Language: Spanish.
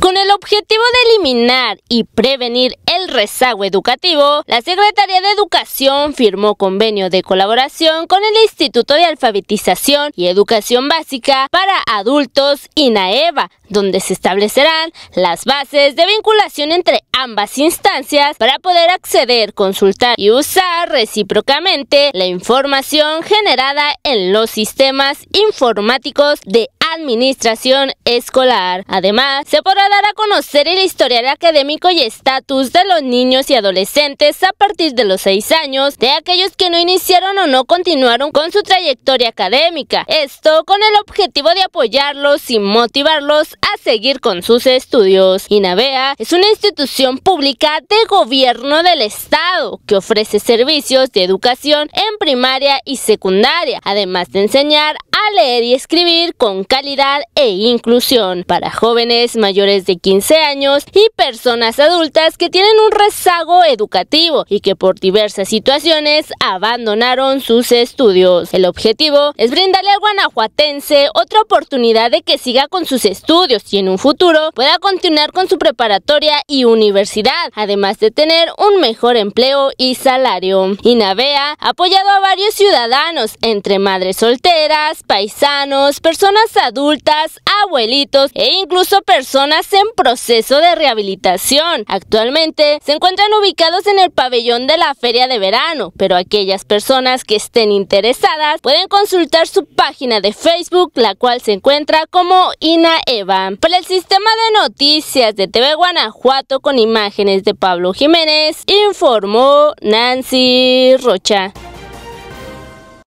Con el objetivo de eliminar y prevenir el rezago educativo, la Secretaría de Educación firmó convenio de colaboración con el Instituto de Alfabetización y Educación Básica para Adultos INAEVA, donde se establecerán las bases de vinculación entre ambas instancias para poder acceder, consultar y usar recíprocamente la información generada en los sistemas informáticos de administración escolar. Además, se podrá dar a conocer el historial académico y estatus de los niños y adolescentes a partir de los 6 años de aquellos que no iniciaron o no continuaron con su trayectoria académica. Esto con el objetivo de apoyarlos y motivarlos a seguir con sus estudios. INAVEA es una institución pública de gobierno del Estado que ofrece servicios de educación en primaria y secundaria, además de enseñar leer y escribir con calidad e inclusión para jóvenes mayores de 15 años y personas adultas que tienen un rezago educativo y que por diversas situaciones abandonaron sus estudios. El objetivo es brindarle al guanajuatense otra oportunidad de que siga con sus estudios y en un futuro pueda continuar con su preparatoria y universidad, además de tener un mejor empleo y salario. INAVEA ha apoyado a varios ciudadanos, entre madres solteras, paisanos, personas adultas, abuelitos e incluso personas en proceso de rehabilitación. Actualmente se encuentran ubicados en el pabellón de la feria de verano, pero aquellas personas que estén interesadas pueden consultar su página de Facebook, la cual se encuentra como Ina Por el sistema de noticias de TV Guanajuato con imágenes de Pablo Jiménez, informó Nancy Rocha.